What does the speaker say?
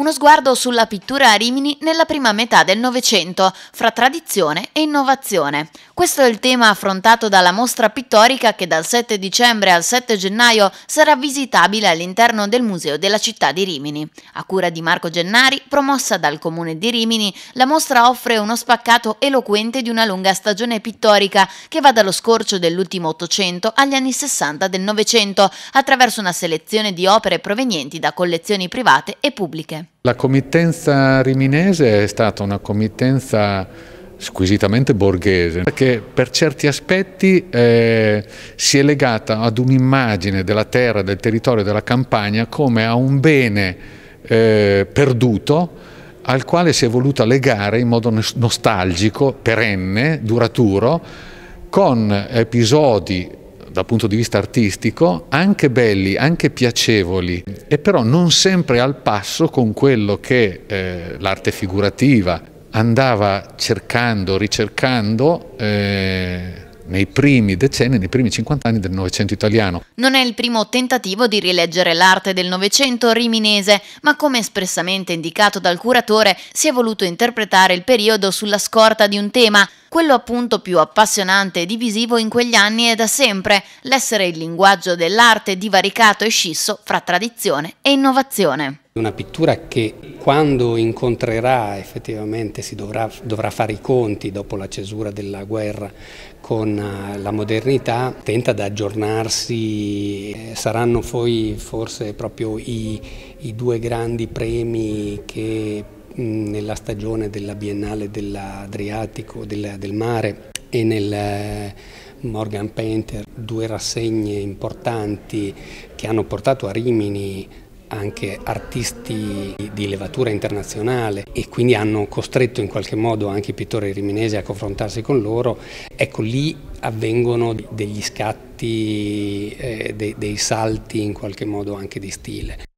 Uno sguardo sulla pittura a Rimini nella prima metà del Novecento, fra tradizione e innovazione. Questo è il tema affrontato dalla mostra pittorica che dal 7 dicembre al 7 gennaio sarà visitabile all'interno del Museo della città di Rimini. A cura di Marco Gennari, promossa dal Comune di Rimini, la mostra offre uno spaccato eloquente di una lunga stagione pittorica che va dallo scorcio dell'ultimo Ottocento agli anni 60 del Novecento, attraverso una selezione di opere provenienti da collezioni private e pubbliche. La committenza riminese è stata una committenza squisitamente borghese, perché per certi aspetti eh, si è legata ad un'immagine della terra, del territorio, della campagna come a un bene eh, perduto al quale si è voluta legare in modo nostalgico, perenne, duraturo, con episodi dal punto di vista artistico, anche belli, anche piacevoli, e però non sempre al passo con quello che eh, l'arte figurativa andava cercando, ricercando. Eh, nei primi decenni, nei primi 50 anni del Novecento italiano. Non è il primo tentativo di rileggere l'arte del Novecento riminese, ma come espressamente indicato dal curatore, si è voluto interpretare il periodo sulla scorta di un tema, quello appunto più appassionante e divisivo in quegli anni e da sempre, l'essere il linguaggio dell'arte divaricato e scisso fra tradizione e innovazione. Una pittura che quando incontrerà effettivamente si dovrà, dovrà, fare i conti dopo la cesura della guerra con eh, la modernità, tenta ad aggiornarsi, eh, saranno poi forse proprio i, i due grandi premi che mm, nella stagione della Biennale dell'Adriatico, del, del mare e nel eh, Morgan Painter, due rassegne importanti che hanno portato a Rimini anche artisti di levatura internazionale e quindi hanno costretto in qualche modo anche i pittori riminesi a confrontarsi con loro, ecco lì avvengono degli scatti, eh, dei, dei salti in qualche modo anche di stile.